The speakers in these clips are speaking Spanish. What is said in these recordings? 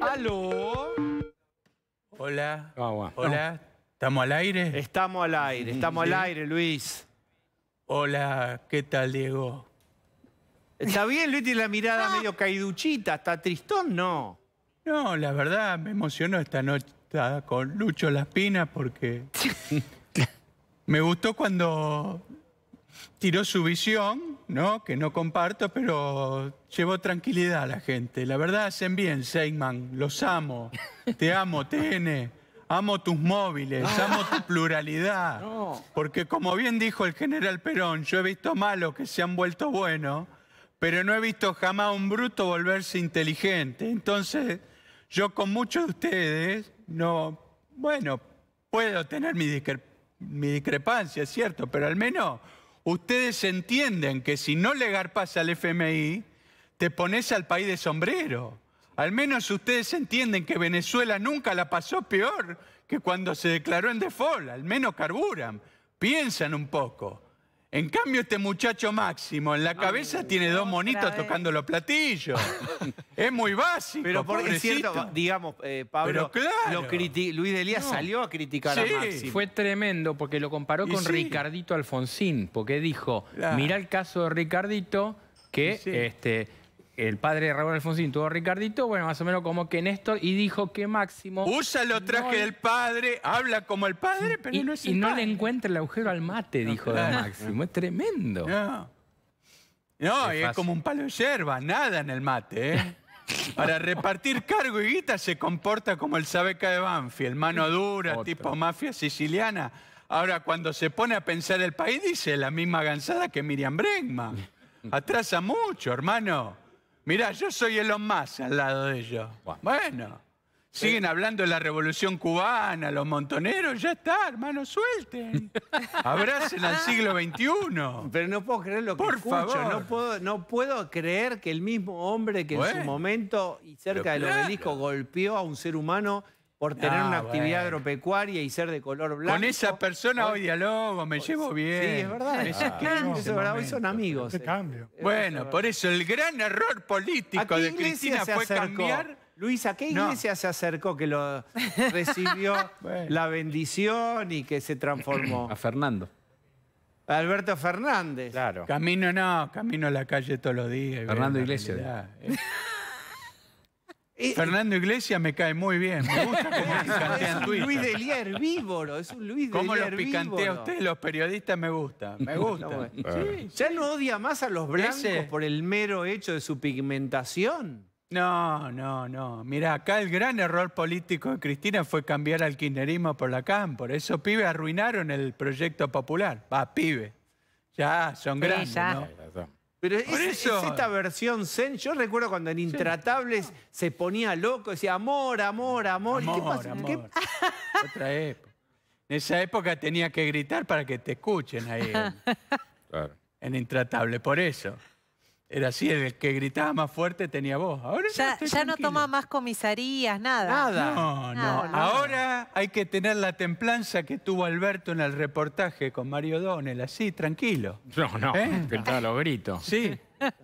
¿Aló? Hola. Ah, Hola. ¿Estamos al aire? Estamos al aire, estamos al aire, Luis. Hola, ¿qué tal, Diego? Está bien, Luis tiene la mirada ah. medio caiduchita, está tristón, ¿no? No, la verdad me emocionó esta noche con Lucho Pinas porque me gustó cuando tiró su visión, ¿no? que no comparto, pero llevó tranquilidad a la gente. La verdad, hacen bien, Seyman, los amo, te amo, TN, amo tus móviles, amo tu pluralidad. Porque como bien dijo el general Perón, yo he visto malos que se han vuelto buenos, pero no he visto jamás un bruto volverse inteligente. Entonces, yo con muchos de ustedes, no, bueno, puedo tener mi, mi discrepancia, es cierto, pero al menos ustedes entienden que si no le garpas al FMI, te pones al país de sombrero. Al menos ustedes entienden que Venezuela nunca la pasó peor que cuando se declaró en default. Al menos carburan, piensan un poco. En cambio, este muchacho Máximo en la cabeza tiene dos monitos tocando los platillos. es muy básico, Pero por, cierto, digamos, eh, Pablo, Luis de salió a criticar a Máximo. Fue tremendo porque lo comparó con Ricardito Alfonsín, porque dijo, mira el caso de Ricardito que... este el padre de Raúl Alfonsín tuvo Ricardito, bueno, más o menos como que en esto, y dijo que Máximo... Usa lo traje del padre, habla como el padre, pero no es el Y no le encuentra el agujero al mate, dijo Máximo. Es tremendo. No, es, como un palo de yerba, nada en el mate, ¿eh? Para repartir cargo y guita se comporta como el Sabeca de el mano dura, tipo mafia siciliana. Ahora, cuando se pone a pensar el país, dice la misma gansada que Miriam Bregman Atrasa mucho, hermano. Mirá, yo soy el más al lado de ellos. Bueno. siguen hablando de la revolución cubana, los montoneros, ya está, hermano, suelten. Abracen al siglo XXI. Pero no puedo creer lo que Por escucho. No, puedo, no puedo creer que el mismo hombre que en su momento y cerca del obelisco golpeó a un ser humano por tener ah, una actividad agropecuaria y ser de color blanco. Con esa persona hoy, dialogo, me llevo bien. Sí, ah, es verdad. hoy son amigos. Este eh. cambio. Bueno, por eso el gran error político de Cristina fue acercó? cambiar... Luisa, ¿qué iglesia se acercó que lo recibió la bendición y que se transformó? A Fernando. Alberto Fernández. Claro. Camino no, camino a la calle todos los días. Fernando Iglesias. Eh, Fernando Iglesias me cae muy bien. Me gusta cómo Es un Luis Delia herbívoro, es un Luis Cómo lo picantea usted, los periodistas, me gusta. Me gusta. ya no odia más a los blancos por el mero hecho de su pigmentación. No, no, no. mirá, acá el gran error político de Cristina fue cambiar al kirchnerismo por la Por eso pibes arruinaron el proyecto popular. Va, pibe. Ya, son grandes, pero es, eso. esta versión zen. Yo recuerdo cuando en Intratables se ponía loco, decía amor, amor, amor. ¿Qué pasa? Otra época. En esa época tenía que gritar para que te escuchen ahí. En, claro. en Intratable, por eso. Era así, el que gritaba más fuerte tenía voz. Ahora ya, no toma más comisarías, nada. Nada. No, no. Ahora hay que tener la templanza que tuvo Alberto en el reportaje con Mario Donel, así, tranquilo. No, no, ¿Eh? que los gritos. Sí.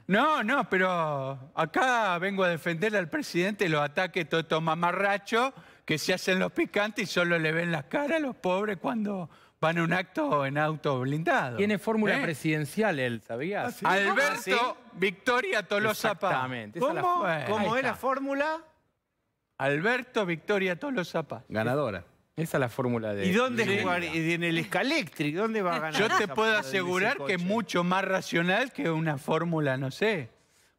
No, no, pero acá vengo a defender al presidente los ataques todos estos mamarrachos que se hacen los picantes y solo le ven las caras a los pobres cuando van a un acto en auto blindado. Tiene fórmula ¿Eh? presidencial él, ¿sabías? Ah, Alberto ah, Victoria Tolosa Exactamente. ¿Cómo, ¿Cómo es la fórmula? Alberto Victoria Tolosa Paz. Ganadora. Esa es la fórmula de... ¿Y dónde jugar? En el Scalectric, ¿dónde va a ganar? Yo te puedo asegurar que es mucho más racional que una fórmula, no sé,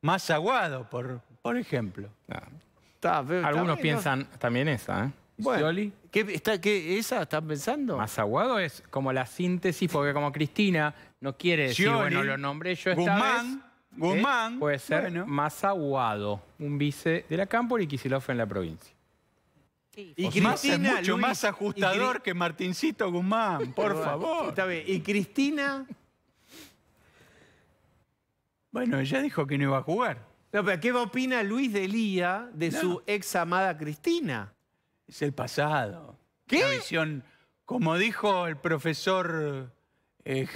más aguado, por, por ejemplo. Ah. Algunos piensan también esa, ¿eh? ¿qué, está, ¿Esa están pensando? Más aguado es como la síntesis, porque como Cristina no quiere decir, bueno, lo nombré yo esta Guzmán. Puede ser más aguado, un vice de la Cámpora y Kicillof en la provincia. Y Cristina, es mucho más ajustador que Martincito Guzmán, por favor. Está bien. Y Cristina. Bueno, ella dijo que no iba a jugar. pero ¿qué opina Luis de Lía de su ex amada Cristina? Es el pasado. ¿Qué? visión, como dijo el profesor eh,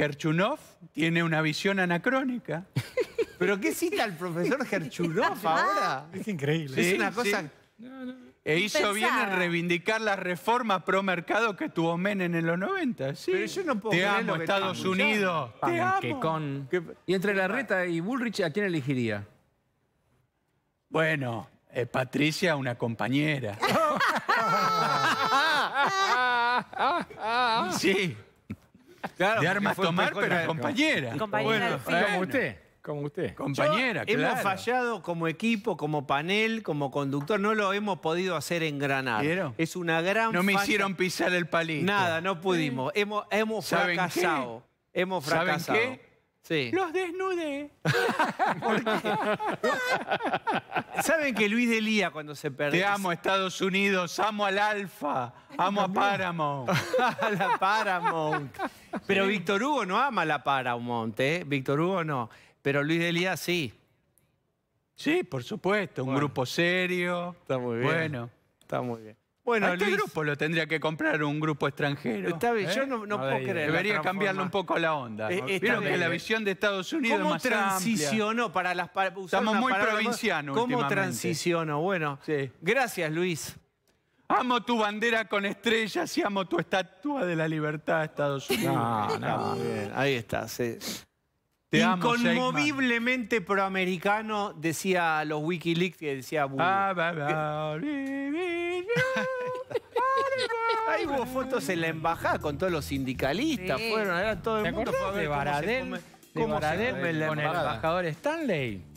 tiene una visión anacrónica. ¿Pero qué cita al profesor Gerchunoff ah, ahora? Es increíble. es una cosa... E hizo bien en reivindicar las reformas pro mercado que tuvo Menem en los 90. Pero yo no puedo Te amo, Estados Unidos. Te, amo. Que con... Y entre Larreta y Bullrich, ¿a quién elegiría? Bueno, eh, Patricia, una compañera. sí. Claro, de armas tomar, pero compañera. Compañera. Bueno, como usted. Como usted. Compañera, claro. Hemos fallado como equipo, como panel, como conductor. No lo hemos podido hacer en Granada. Es una gran No me hicieron pisar el palito. Nada, no pudimos. Hemos, fracasado. Hemos fracasado. ¿Saben qué? Sí. Los desnudé. ¿Por qué? ¿Saben que Luis de Lía cuando se perdió? Te amo, Estados Unidos, amo al Alfa, amo a Paramount. a la Paramount. Pero Víctor Hugo no ama a la Paramount, ¿eh? Víctor Hugo no. Pero Luis de sí. Sí, por supuesto, un grupo serio. Está muy bien. Bueno. Está muy bien. Bueno, este grupo lo tendría que comprar un grupo extranjero. Está bien, yo ¿Eh? no, puedo creerlo. Debería cambiarle un poco la onda. Eh, que la visión de Estados Unidos ¿Cómo más transicionó para las Estamos muy provincianos. ¿Cómo transicionó? Bueno, sí. gracias Luis. Amo tu bandera con estrellas y amo tu estatua de la libertad, de Estados Unidos. No, no, ahí está. Sí. Inconmoviblemente proamericano, decía los Wikileaks que decía ah, Ahí hubo fotos en la embajada con todos los sindicalistas, fueron, era todo el mundo. de Baradel? el embajador Stanley?